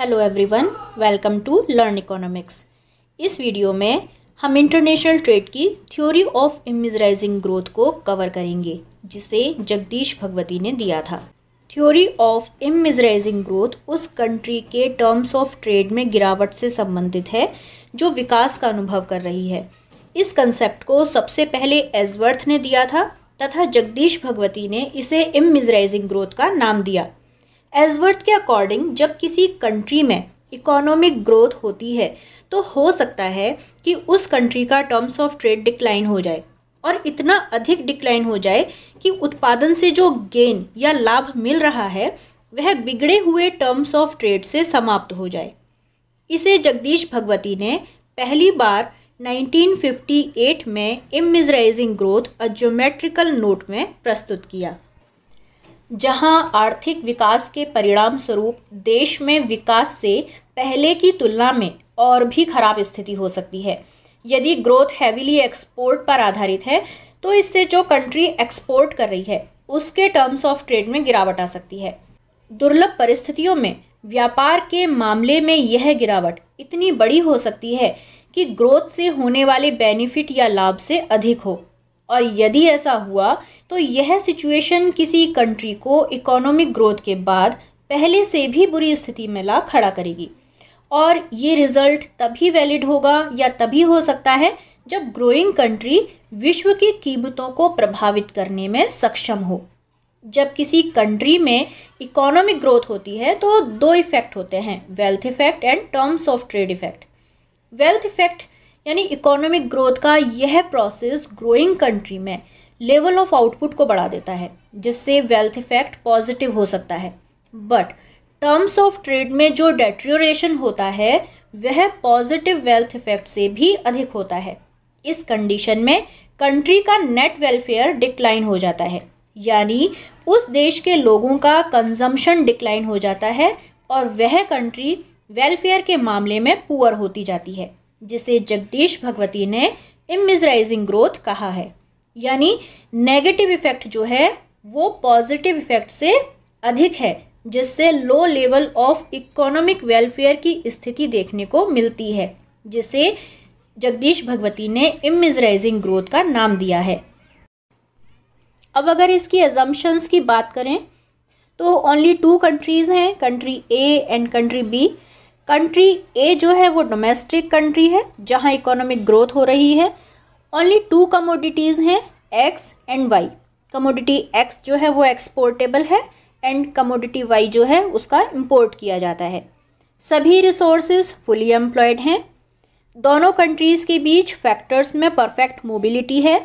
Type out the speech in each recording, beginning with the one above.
hello everyone welcome to learn economics इस video में हम इंटरनेशनल ट्रेड की थ्योरी ऑफ इमिजराइजिंग ग्रोथ को कवर करेंगे जिसे जगदीश भगवती ने दिया था थ्योरी ऑफ इमिजराइजिंग ग्रोथ उस कंट्री के टर्म्स ऑफ ट्रेड में गिरावट से संबंधित है जो विकास का अनुभव कर रही है इस कंसेप्ट को सबसे पहले एजवर्थ ने दिया था तथा जगदीश भगवती ने इसे इमिजराइजिंग ग्रोथ का नाम दिया एजवर्थ के अकॉर्डिंग जब किसी कंट्री में इकोनॉमिक ग्रोथ होती है तो हो सकता है कि उस कंट्री का टर्म्स ऑफ ट्रेड डिक्लाइन हो जाए और इतना अधिक डिक्लाइन हो जाए कि उत्पादन से जो गेन या लाभ मिल रहा है वह बिगड़े हुए टर्म्स ऑफ ट्रेड से समाप्त हो जाए इसे जगदीश भगवती ने पहली बार 1958 में immiserising growth a geometrical note में प्रस्तुत किया जहां आर्थिक विकास के परिणाम स्वरूप देश में विकास से पहले की तुलना में और भी खराब स्थिति हो सकती है यदि ग्रोथ हैविली एक्सपोर्ट पर आधारित है तो इससे जो कंट्री एक्सपोर्ट कर रही है उसके टर्म्स ऑफ ट्रेड में गिरावट आ सकती है दुर्लभ परिस्थितियों में व्यापार के मामले में यह गिरावट इतनी बड़ी हो सकती है कि ग्रोथ से होने वाले बेनिफिट या लाभ से अधिक हो और यदि ऐसा हुआ तो यह सिचुएशन किसी कंट्री को इकोनॉमिक ग्रोथ के बाद पहले से भी बुरी स्थिति में ला खड़ा करेगी और ये रिजल्ट तभी वैलिड होगा या तभी हो सकता है जब ग्रोइंग कंट्री विश्व की कीमतों को प्रभावित करने में सक्षम हो जब किसी कंट्री में इकोनॉमिक ग्रोथ होती है तो दो इफ़ेक्ट होते हैं wealth effect and terms of trade effect wealth effect यानी इकोनॉमिक ग्रोथ का यह प्रोसेस ग्रोइंग कंट्री में लेवल ऑफ आउटपुट को बढ़ा देता है जिससे वेल्थ इफेक्ट पॉजिटिव हो सकता है बट टर्म्स ऑफ ट्रेड में जो डेट्रियोरेशन होता है वह पॉजिटिव वेल्थ इफेक्ट से भी अधिक होता है इस कंडीशन में कंट्री का नेट वेलफेयर डिक्लाइन हो जाता है यानी उस देश के लोगों का कंजम्पशन डिक्लाइन हो जाता है और वह कंट्री वेलफेयर के मामले में पुअर होती जाती है जिसे जगदीश भगवती ने इमिजराइजिंग ग्रोथ कहा है यानी नेगेटिव इफेक्ट जो है वो पॉजिटिव इफेक्ट से अधिक है जिससे low level of economic welfare की स्थिति देखने को मिलती है जिसे जगदीश भगवती ने इमिजराइजिंग ग्रोथ का नाम दिया है अब अगर इसकी एजम्पन्स की बात करें तो ओनली टू कंट्रीज़ हैं country A and country B country A जो है वो डोमेस्टिक कंट्री है जहाँ इकोनॉमिक ग्रोथ हो रही है ओनली टू कमोडिटीज़ हैं X and Y commodity X जो है वो एक्सपोर्टेबल है एंड कमोडिटी वाई जो है उसका इम्पोर्ट किया जाता है सभी रिसोर्सेज फुली एम्प्लॉयड हैं दोनों कंट्रीज़ के बीच फैक्टर्स में परफेक्ट मोबिलिटी है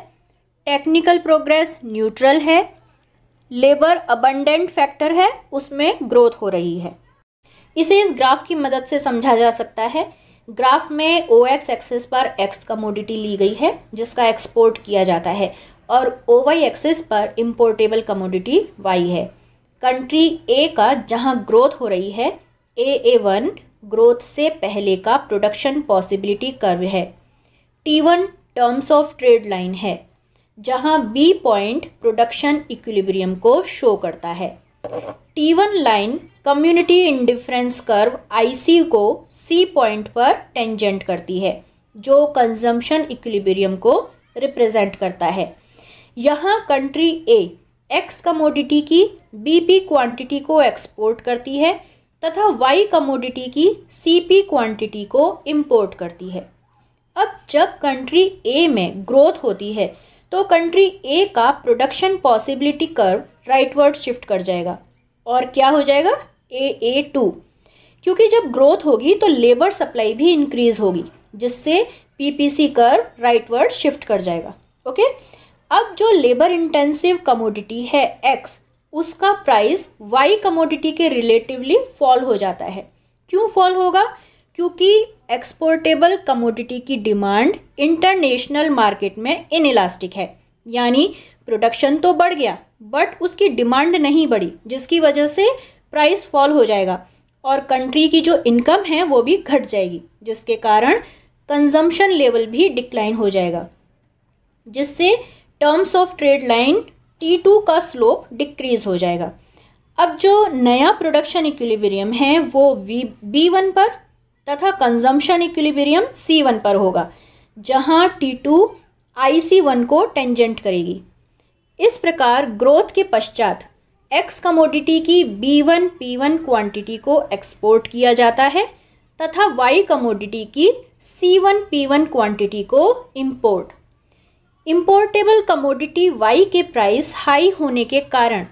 टेक्निकल प्रोग्रेस न्यूट्रल है लेबर अबंडेंट फैक्टर है उसमें ग्रोथ हो रही है इसे इस ग्राफ की मदद से समझा जा सकता है ग्राफ में ओ एक्स एक्सेस पर एक्स कमोडिटी ली गई है जिसका एक्सपोर्ट किया जाता है और ओ वाई एक्सेस पर इम्पोर्टेबल कमोडिटी वाई है कंट्री ए का जहां ग्रोथ हो रही है ए ए वन ग्रोथ से पहले का प्रोडक्शन पॉसिबिलिटी कर्व है T one terms of trade line है जहां बी पॉइंट प्रोडक्शन इक्विलिब्रियम को शो करता है T one line community indifference curve I को सी पॉइंट पर टेंजेंट करती है जो कंजम्पशन इक्विलिब्रियम को रिप्रेजेंट करता है यहाँ कंट्री ए एक्स कमोडिटी की बीपी क्वांटिटी को एक्सपोर्ट करती है तथा वाई कमोडिटी की सीपी क्वांटिटी को इंपोर्ट करती है अब जब कंट्री ए में ग्रोथ होती है तो कंट्री ए का production possibility curve rightward shift कर जाएगा और क्या हो जाएगा ए ए टू क्योंकि जब ग्रोथ होगी तो लेबर सप्लाई भी इंक्रीज होगी जिससे पीपीसी कर्व राइटवर्ड शिफ्ट कर जाएगा ओके अब जो लेबर इंटेंसिव कमोडिटी है एक्स उसका प्राइस वाई कमोडिटी के रिलेटिवली फॉल हो जाता है क्यों फॉल होगा क्योंकि एक्सपोर्टेबल कमोडिटी की डिमांड इंटरनेशनल मार्केट में इनइलास्टिक है यानी प्रोडक्शन तो बढ़ गया बट उसकी डिमांड नहीं बढ़ी जिसकी वजह से प्राइस फॉल हो जाएगा और कंट्री की जो इनकम है वो भी घट जाएगी जिसके कारण कंजम्पशन लेवल भी डिक्लाइन हो जाएगा जिससे terms of trade line T two का स्लोप डिक्रीज हो जाएगा अब जो नया प्रोडक्शन इक्विलिब्रियम है वो वी बी वन पर तथा कंजम्पशन इक्विलिब्रियम सी वन पर होगा जहां T two I C one को टेंजेंट करेगी इस प्रकार ग्रोथ के पश्चात एक्स कमोडिटी की B one P one quantity को एक्सपोर्ट किया जाता है तथा वाई कमोडिटी की C one P one quantity को इम्पोर्ट इम्पोर्टेबल कमोडिटी वाई के प्राइस हाई होने के कारण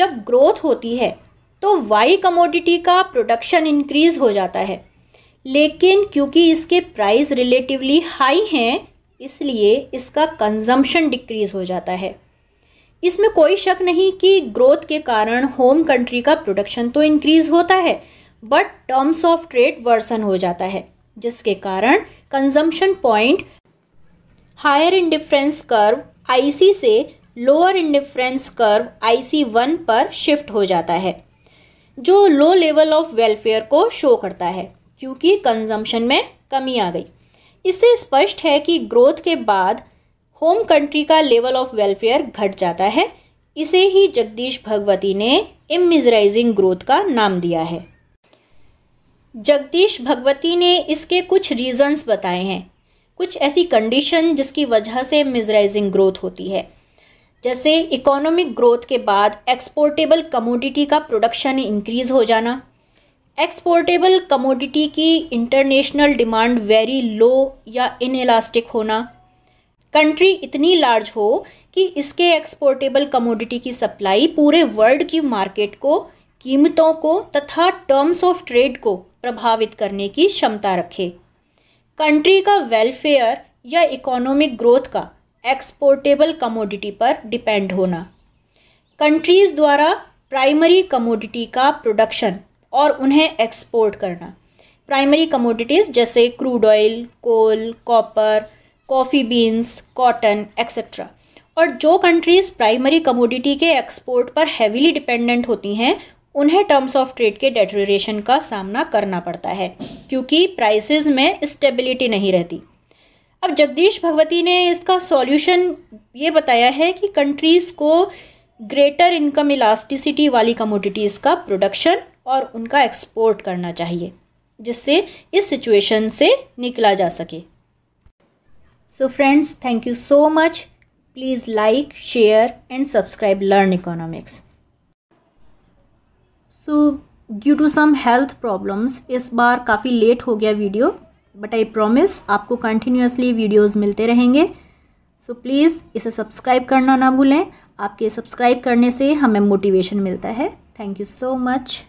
जब ग्रोथ होती है तो वाई कमोडिटी का प्रोडक्शन इंक्रीज हो जाता है लेकिन क्योंकि इसके प्राइस रिलेटिवली हाई हैं इसलिए इसका कंजम्पशन डिक्रीज़ हो जाता है इसमें कोई शक नहीं कि ग्रोथ के कारण होम कंट्री का प्रोडक्शन तो इंक्रीज़ होता है but terms of trade worsen हो जाता है जिसके कारण consumption point higher indifference curve IC से lower indifference curve IC one पर शिफ्ट हो जाता है जो लो लेवल ऑफ वेलफेयर को शो करता है क्योंकि कंजम्पशन में कमी आ गई इससे स्पष्ट है कि ग्रोथ के बाद होम कंट्री का लेवल ऑफ वेलफेयर घट जाता है इसे ही जगदीश भगवती ने इमिजराइजिंग ग्रोथ का नाम दिया है जगदीश भगवती ने इसके कुछ रीजंस बताए हैं कुछ ऐसी कंडीशन जिसकी वजह से मिजराइजिंग ग्रोथ होती है जैसे इकोनॉमिक ग्रोथ के बाद एक्सपोर्टेबल कमोडिटी का प्रोडक्शन इंक्रीज हो जाना एक्सपोर्टेबल कमोडिटी की इंटरनेशनल डिमांड वेरी लो या इनएलास्टिक होना कंट्री इतनी लार्ज हो कि इसके एक्सपोर्टेबल कमोडिटी की सप्लाई पूरे वर्ल्ड की मार्केट को कीमतों को तथा टर्म्स ऑफ ट्रेड को प्रभावित करने की क्षमता रखे कंट्री का वेलफेयर या इकोनॉमिक ग्रोथ का एक्सपोर्टेबल कमोडिटी पर डिपेंड होना कंट्रीज़ द्वारा प्राइमरी कमोडिटी का प्रोडक्शन और उन्हें एक्सपोर्ट करना प्राइमरी कमोडिटीज़ जैसे crude oil coal copper coffee beans cotton etcetera और जो कंट्रीज़ प्राइमरी कमोडिटी के एक्सपोर्ट पर हैविली डिपेंडेंट होती हैं उन्हें टर्म्स ऑफ ट्रेड के डेटोरेशन का सामना करना पड़ता है क्योंकि प्राइसेस में स्टेबिलिटी नहीं रहती अब जगदीश भगवती ने इसका सॉल्यूशन ये बताया है कि कंट्रीज़ को ग्रेटर इनकम इलास्टिसिटी वाली कमोडिटीज़ का प्रोडक्शन और उनका एक्सपोर्ट करना चाहिए जिससे इस सिचुएशन से निकला जा सके so friends thank you so much please like share and subscribe learn economics so due to some health problems इस बार काफ़ी लेट हो गया वीडियो बट आई प्रॉमिस आपको कंटिन्यूसली वीडियोस मिलते रहेंगे सो so प्लीज़ इसे सब्सक्राइब करना ना भूलें आपके सब्सक्राइब करने से हमें मोटिवेशन मिलता है थैंक यू सो मच